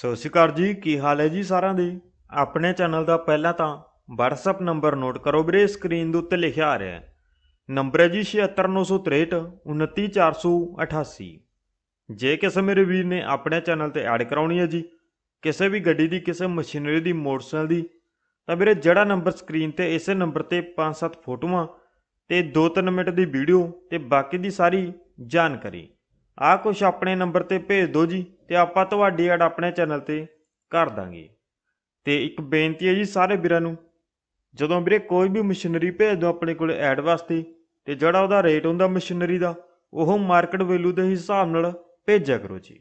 ਸੋ ਸਿਕਰ ਜੀ ਕੀ ਹਾਲ ਹੈ ਜੀ ਸਾਰਿਆਂ ਦੇ ਆਪਣੇ ਚੈਨਲ ਦਾ ਪਹਿਲਾਂ ਤਾਂ WhatsApp ਨੰਬਰ ਨੋਟ ਕਰੋ ਵੀਰੇ ਸਕਰੀਨ ਦੇ ਉੱਤੇ ਲਿਖਿਆ ਆ ਰਿਹਾ ਨੰਬਰ ਹੈ ਜੀ 29488 ਜੇ ਕਿਸੇ ਮੇਰੇ ਵੀਰ ਨੇ ਆਪਣੇ ਚੈਨਲ ਤੇ ਐਡ ਕਰਾਉਣੀ ਹੈ ਜੀ ਕਿਸੇ ਵੀ ਗੱਡੀ ਦੀ ਕਿਸੇ ਮਸ਼ੀਨਰੀ ਦੀ ਮੋਟਰਸਾਈਕਲ ਦੀ ਤਾਂ ਵੀਰੇ ਜਿਹੜਾ ਨੰਬਰ ਸਕਰੀਨ ਤੇ ਇਸੇ ਨੰਬਰ ਤੇ 5-7 ਫੋਟੋਆਂ ਤੇ 2-3 ਮਿੰਟ ਦੀ ਵੀਡੀਓ ਤੇ ਬਾਕੀ ਦੀ ਸਾਰੀ ਜਾਣਕਾਰੀ ਆ ਕੁਛ ਆਪਣੇ ਨੰਬਰ ਤੇ ਭੇਜ ਦਿਓ ਜੀ ਤੇ ਆਪਾਂ ਤੁਹਾਡੀ ਐਡ ਆਪਣੇ ਚੈਨਲ ਤੇ ਕਰ ਦਾਂਗੇ ਤੇ ਇੱਕ ਬੇਨਤੀ ਹੈ ਜੀ ਸਾਰੇ ਵੀਰਾਂ ਨੂੰ ਜਦੋਂ ਵੀਰੇ ਕੋਈ ਵੀ ਮਸ਼ੀਨਰੀ ਭੇਜ ਦੋ ਆਪਣੇ ਕੋਲ ਐਡ ਵਾਸਤੇ ਤੇ ਜਿਹੜਾ ਉਹਦਾ ਰੇਟ ਹੁੰਦਾ ਮਸ਼ੀਨਰੀ ਦਾ ਉਹ ਮਾਰਕੀਟ ਵੈਲਿਊ ਦੇ ਹਿਸਾਬ ਨਾਲ ਭੇਜਿਆ ਕਰੋ ਜੀ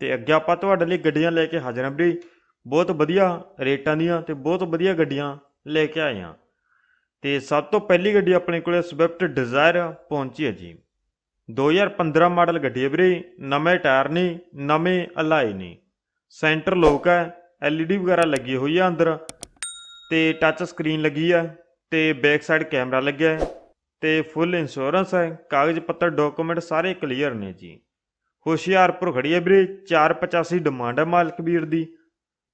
ਤੇ ਅੱਗੇ ਆਪਾਂ ਤੁਹਾਡੇ ਲਈ ਗੱਡੀਆਂ ਲੈ ਕੇ ਹਾਜ਼ਰ ਹਾਂ ਵੀਰੇ ਬਹੁਤ ਵਧੀਆ ਰੇਟਾਂ ਦੀਆਂ ਤੇ ਬਹੁਤ ਵਧੀਆ ਗੱਡੀਆਂ ਲੈ ਕੇ ਆਏ ਹਾਂ ਤੇ ਸਭ ਤੋਂ ਪਹਿਲੀ ਗੱਡੀ ਆਪਣੇ ਕੋਲੇ ਸਵਿਫਟ ਡਿਜ਼ਾਇਰ ਪਹੁੰਚੀ ਹੈ ਜੀ 2015 ਮਾਡਲ ਗੱਡੀ ਹੈ ਵੀਰੇ ਨਵੇਂ ਟਾਇਰ ਨਹੀਂ ਨਵੇਂ ਅਲਾਈ ਨਹੀਂ ਸੈਂਟਰ ਲੋਕ ਹੈ ਐਲਈਡੀ ਵਗੈਰਾ ਲੱਗੀ ਹੋਈ ਆ ਅੰਦਰ ਤੇ ਟੱਚ ਸਕਰੀਨ ਲੱਗੀ ਆ ਤੇ ਬੈਕ ਸਾਈਡ ਕੈਮਰਾ ਲੱਗਿਆ ਤੇ ਫੁੱਲ ਇੰਸ਼ੋਰੈਂਸ ਹੈ ਕਾਗਜ਼ ਪੱਤਰ ਡਾਕੂਮੈਂਟ ਸਾਰੇ ਕਲੀਅਰ ਨੇ ਜੀ ਹੁਸ਼ਿਆਰਪੁਰ ਖੜੀ ਹੈ ਵੀਰੇ 485 ਡਿਮਾਂਡ ਹੈ ਮਾਲਕ ਵੀਰ ਦੀ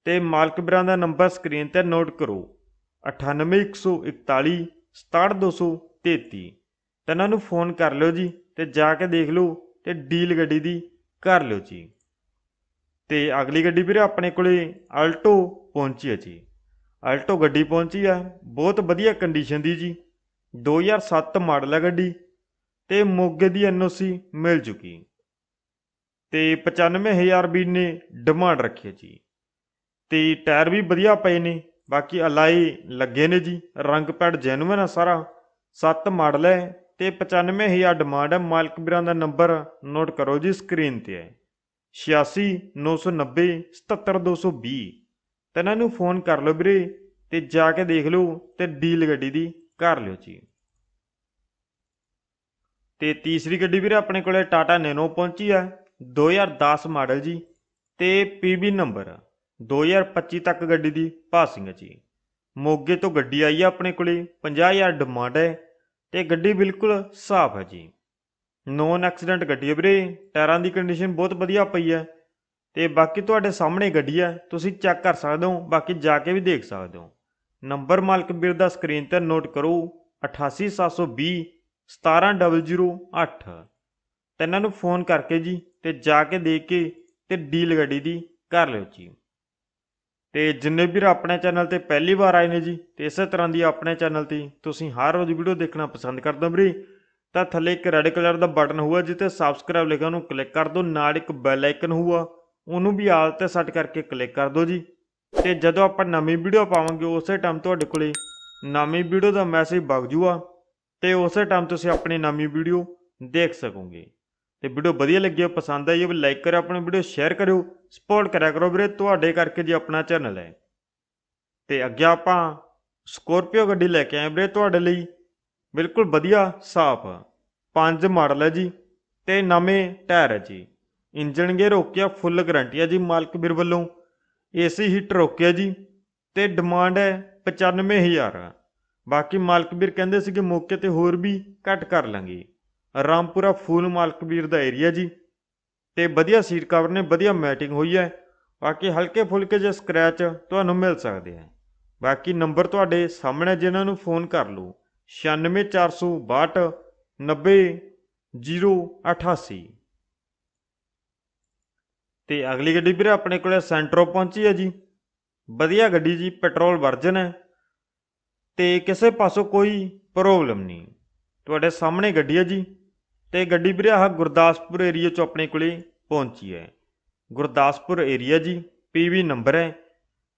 ਤੇ ਮਾਲਕ ਵੀਰਾਂ ਦਾ ਨੰਬਰ ਸਕਰੀਨ ਤੇ ਨੋਟ ਕਰੋ 98141 67233 ਤੇ ਇਹਨਾਂ ਨੂੰ ਫੋਨ ਕਰ ਲਿਓ ਜੀ ਤੇ ਜਾ ਕੇ ਦੇਖ ਲਓ ਤੇ ਡੀਲ ਗੱਡੀ ਦੀ ਕਰ ਲਿਓ ਜੀ ਤੇ ਅਗਲੀ ਗੱਡੀ ਵੀਰੇ ਆਪਣੇ ਕੋਲੇ ਅਲਟੋ ਪਹੁੰਚੀ ਹੈ ਜੀ ਅਲਟੋ ਗੱਡੀ ਪਹੁੰਚੀ ਆ ਬਹੁਤ ਵਧੀਆ ਕੰਡੀਸ਼ਨ ਦੀ ਜੀ 2007 ਮਾਡਲ ਹੈ ਗੱਡੀ ਤੇ ਮੋਗੇ ਦੀ ਐਨਓਸੀ ਮਿਲ ਚੁੱਕੀ ਤੇ 95000 ਵੀ ਨੇ ਡਿਮਾਂਡ ਰੱਖੀ ਜੀ ਤੇ ਟਾਇਰ ਵੀ ਵਧੀਆ ਪਏ ਨੇ ਬਾਕੀ ਅਲਾਈ ਲੱਗੇ ਨੇ ਜੀ ਰੰਗ ਪੈਡ ਜੈਨੂਇਨ ਆ ਸਾਰਾ 7 ਮਾਡਲ ਹੈ ਤੇ 95000 ਡਿਮਾਂਡ ਹੈ ਮਾਲਕ ਵੀਰਾਂ ਦਾ ਨੰਬਰ ਨੋਟ ਕਰੋ ਜੀ ਸਕਰੀਨ ਤੇ ਹੈ 869990 ਤੇ ਇਹਨਾਂ ਨੂੰ ਫੋਨ ਕਰ ਲਓ ਵੀਰੇ ਤੇ ਜਾ ਕੇ ਦੇਖ ਲਓ ਤੇ ਡੀਲ ਗੱਡੀ ਦੀ ਕਰ ਲਿਓ ਜੀ ਤੇ ਤੀਸਰੀ ਗੱਡੀ ਵੀਰੇ ਆਪਣੇ ਕੋਲੇ ਟਾਟਾ ਨੈਨੋ ਪਹੁੰਚੀ ਆ 2010 ਮਾਡਲ ਜੀ ਤੇ ਪੀਬੀ ਨੰਬਰ 2025 ਤੱਕ ਗੱਡੀ ਦੀ ਪਾਸਿੰਗ ਹੈ ਜੀ ਮੋਗੇ ਤੋਂ ਗੱਡੀ ਆਈ ਹੈ ਆਪਣੇ ਕੋਲੇ 50000 ਡਿਮਾਂਡ ਹੈ ਤੇ ਗੱਡੀ ਬਿਲਕੁਲ ਸਾਫ਼ ਹੈ ਜੀ ਨੋਨ ਐਕਸੀਡੈਂਟ ਗੱਡੀ ਹੈ ਵੀਰੇ ਟਾਇਰਾਂ ਦੀ ਕੰਡੀਸ਼ਨ ਬਹੁਤ ਵਧੀਆ ਪਈ ਹੈ ਤੇ ਬਾਕੀ ਤੁਹਾਡੇ ਸਾਹਮਣੇ ਗੱਡੀ ਹੈ ਤੁਸੀਂ ਚੈੱਕ ਕਰ ਸਕਦੇ ਹੋ ਬਾਕੀ ਜਾ ਕੇ ਵੀ ਦੇਖ ਸਕਦੇ ਹੋ ਨੰਬਰ ਮਾਲਕ ਵੀਰ ਦਾ ਸਕਰੀਨ ਤੇ ਨੋਟ ਕਰੋ 88720 17008 ਤੇ ਇਹਨਾਂ ਨੂੰ ਫੋਨ ਕਰਕੇ ਜੀ ਤੇ ਜਾ ਕੇ ਦੇਖ ਕੇ ਤੇ ਡੀਲ ਗੱਡੀ ਦੀ ਕਰ ਲਿਓ ਜੀ ਤੇ ਜਿੰਨੇ ਵੀਰ ਆਪਣੇ ਚੈਨਲ ਤੇ ਪਹਿਲੀ ਵਾਰ ਆਏ ਨੇ ਜੀ ਤੇ ਇਸੇ ਤਰ੍ਹਾਂ ਦੀ ਆਪਣੇ ਚੈਨਲ ਤੇ ਤੁਸੀਂ ਹਰ ਰੋਜ਼ ਵੀਡੀਓ ਦੇਖਣਾ ਪਸੰਦ ਕਰਦੇ ਵੀਰੇ ਤਾਂ ਥੱਲੇ ਇੱਕ ਰੈੱਡ ਕਲਰ ਦਾ ਬਟਨ ਹੋਊਗਾ ਜਿੱਥੇ ਸਬਸਕ੍ਰਾਈਬ ਲਿਖਿਆ ਉਹਨੂੰ ਕਲਿੱਕ ਕਰ ਦਿਓ ਨਾਲ ਇੱਕ ਬੈਲ ਆਈਕਨ ਹੋਊਗਾ ਉਹਨੂੰ ਵੀ ਆਲ ਤੇ ਸੈੱਟ ਕਰਕੇ ਕਲਿੱਕ ਕਰ ਦਿਓ ਜੀ ਤੇ ਜਦੋਂ ਆਪਾਂ ਨਵੀਂ ਵੀਡੀਓ ਪਾਵਾਂਗੇ ਉਸੇ ਟਾਈਮ ਤੁਹਾਡੇ ਕੋਲੇ ਨਵੀਂ ਵੀਡੀਓ ਦਾ ਮੈਸੇਜ ਵਗ ਜੂਗਾ ਤੇ ਉਸੇ ਟਾਈਮ ਤੁਸੀਂ ਆਪਣੀ ਨਵੀਂ ਵੀਡੀਓ ਦੇਖ ਸਕੋਗੇ ਤੇ ਵੀਡੀਓ ਵਧੀਆ ਲੱਗੀ ਹੋ ਪਸੰਦ ਆਈ ਹੋ ਲਾਈਕ ਕਰਿਓ ਆਪਣੀ ਵੀਡੀਓ ਸ਼ੇਅਰ ਕਰਿਓ ਸਪੋਰਟ ਕਰਿਆ ਕਰੋ ਵੀਰੇ ਤੁਹਾਡੇ ਕਰਕੇ ਜੀ ਆਪਣਾ ਚੈਨਲ ਹੈ ਤੇ ਅੱਗੇ ਆਪਾਂ ਸਕੋਰਪੀਓ ਗੱਡੀ ਲੈ ਕੇ ਆਏ ਵੀਰੇ ਤੁਹਾਡੇ ਲਈ ਬਿਲਕੁਲ ਵਧੀਆ ਸਾਫ ਪੰਜ ਮਾਡਲ ਹੈ ਜੀ ਤੇ ਨਵੇਂ ਟਾਇਰ ਹੈ ਜੀ ਇੰਜਨ ਗੇਅਰ ਰੋਕਿਆ ਫੁੱਲ ਗਾਰੰਟੀ ਹੈ ਜੀ ਮਾਲਕ ਵੀਰ ਵੱਲੋਂ ਏਸੀ ਹੀਟਰ ਓਕੇ ਜੀ ਤੇ ਡਿਮਾਂਡ ਹੈ 95000 ਬਾਕੀ ਮਾਲਕ ਵੀਰ ਕਹਿੰਦੇ ਸੀ ਕਿ ਮੌਕੇ ਤੇ ਹੋਰ ਵੀ ਘੱਟ ਕਰ ਲਾਂਗੇ ਰਾਮਪੁਰਾ ਫੂਲ ਮਾਲਕਬੀਰ ਦਾ ਏਰੀਆ ਜੀ ਤੇ ਵਧੀਆ ਸੀਟ ਕਵਰ ਨੇ ਵਧੀਆ ਮੈਟਿੰਗ ਹੋਈ ਹੈ ਬਾਕੀ ਹਲਕੇ ਫੁਲਕੇ ਜੇ ਸਕ੍ਰੈਚ ਤੁਹਾਨੂੰ ਮਿਲ ਸਕਦੇ ਆ ਬਾਕੀ ਨੰਬਰ ਤੁਹਾਡੇ ਸਾਹਮਣੇ ਜਿਨ੍ਹਾਂ ਨੂੰ ਫੋਨ ਕਰ ਲਓ 96462 ਤੇ ਅਗਲੀ ਗੱਡੀ ਵੀਰੇ ਆਪਣੇ ਕੋਲੇ ਸੈਂਟਰੋ ਪਹੁੰਚੀ ਹੈ ਜੀ ਵਧੀਆ ਗੱਡੀ ਜੀ ਪੈਟਰੋਲ ਵਰਜਨ ਹੈ ਤੇ ਕਿਸੇ ਪਾਸੋਂ ਕੋਈ ਪ੍ਰੋਬਲਮ ਨਹੀਂ ਤੁਹਾਡੇ ਸਾਹਮਣੇ ਗੱਡੀ ਹੈ ਜੀ ਤੇ ਗੱਡੀ ਵੀਰੇ ਆਹ ਗੁਰਦਾਸਪੁਰ ਏਰੀਆ 'ਚ ਆਪਣੇ ਕੋਲੇ ਪਹੁੰਚੀ ਹੈ ਗੁਰਦਾਸਪੁਰ ਏਰੀਆ ਜੀ ਪੀਵੀ ਨੰਬਰ ਹੈ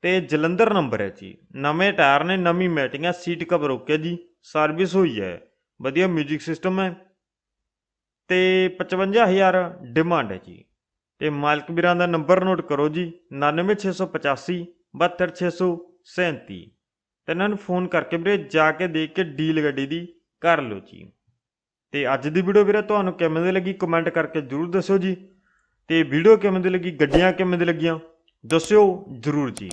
ਤੇ ਜਲੰਧਰ ਨੰਬਰ ਹੈ ਜੀ ਨਵੇਂ ਟਾਇਰ ਨੇ ਨਵੀਂ ਮੈਟਿੰਗ ਹੈ ਸੀਟ ਕਵਰ ਓਕੇ ਜੀ ਸਰਵਿਸ ਹੋਈ ਹੈ ਵਧੀਆ 뮤직 ਸਿਸਟਮ ਹੈ ਤੇ 55000 ਡਿਮਾਂਡ ਹੈ ਜੀ ਤੇ ਮਾਲਕ ਵੀਰਾਂ ਦਾ ਨੰਬਰ ਨੋਟ ਕਰੋ ਜੀ 99685 72637 ਤੇ ਇਹਨਾਂ ਨੂੰ ਫੋਨ ਕਰਕੇ ਵੀਰੇ ਜਾ ਕੇ ਦੇਖ ਕੇ ਡੀਲ ਗੱਡੀ ਦੀ ਕਰ ਲਓ ਜੀ ਤੇ ਅੱਜ ਦੀ ਵੀਡੀਓ ਵੀਰੇ ਤੁਹਾਨੂੰ ਕਿਵੇਂ ਦੀ ਲੱਗੀ ਕਮੈਂਟ ਕਰਕੇ ਜਰੂਰ ਦੱਸੋ ਜੀ ਤੇ ਵੀਡੀਓ ਕਿਵੇਂ ਦੀ ਲੱਗੀ ਗੱਡੀਆਂ ਕਿਵੇਂ ਦੀ ਲੱਗੀਆਂ ਦੱਸਿਓ ਜਰੂਰ ਜੀ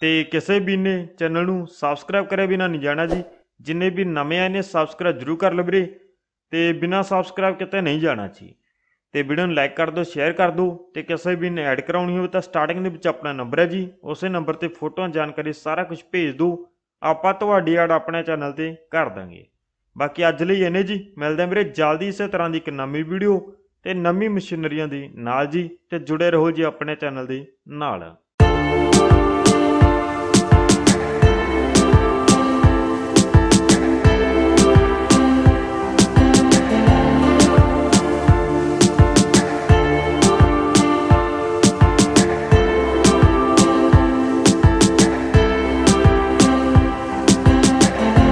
ਤੇ ਕਿਸੇ ਵੀ ਨੇ ਚੈਨਲ ਨੂੰ ਸਬਸਕ੍ਰਾਈਬ ਕਰਿਆ ਬਿਨਾ ਨਹੀਂ ਜਾਣਾ ਜੀ ਜਿੰਨੇ ਵੀ ਨਵੇਂ ਆਏ ਨੇ ਸਬਸਕ੍ਰਾਈਬ ਜਰੂਰ ਕਰ ਲਓ ਵੀਰੇ ਤੇ ਬਿਨਾ ਸਬਸਕ੍ਰਾਈਬ ਕਿਤੇ ਨਹੀਂ ਜਾਣਾ ਜੀ ਤੇ ਵੀਡੀਓ ਨੂੰ ਲਾਈਕ ਕਰ ਦਿਓ ਸ਼ੇਅਰ ਕਰ ਦਿਓ ਤੇ ਕਿਸੇ ਵੀ ਨੇ ਐਡ ਕਰਾਉਣੀ ਹੋਵੇ ਤਾਂ ਸਟਾਰਟਿੰਗ ਦੇ ਵਿੱਚ ਆਪਣਾ ਨੰਬਰ ਹੈ ਜੀ ਉਸੇ ਨੰਬਰ ਤੇ ਫੋਟੋਆਂ ਜਾਣਕਾਰੀ ਸਾਰਾ ਕੁਝ ਭੇਜ ਦਿਓ ਆਪਾਂ ਤੁਹਾਡੀ ਐਡ ਆਪਣੇ ਚੈਨਲ ਤੇ ਕਰ ਦਾਂਗੇ ਬਾਕੀ ਅੱਜ ਲਈ ਇਹਨੇ ਜੀ ਮਿਲਦੇ ਆਂ ਵੀਰੇ ਜਲਦੀ ਇਸੇ ਤਰ੍ਹਾਂ ਦੀ ਇੱਕ ਨਵੀਂ ਵੀਡੀਓ ਤੇ ਨਵੀਂ ਮਸ਼ੀਨਰੀਆਂ ਦੀ ਨਾਲ ਜੀ ਤੇ ਜੁੜੇ ਰਹੋ ਜੀ ਆਪਣੇ ਚੈਨਲ ਦੇ ਨਾਲ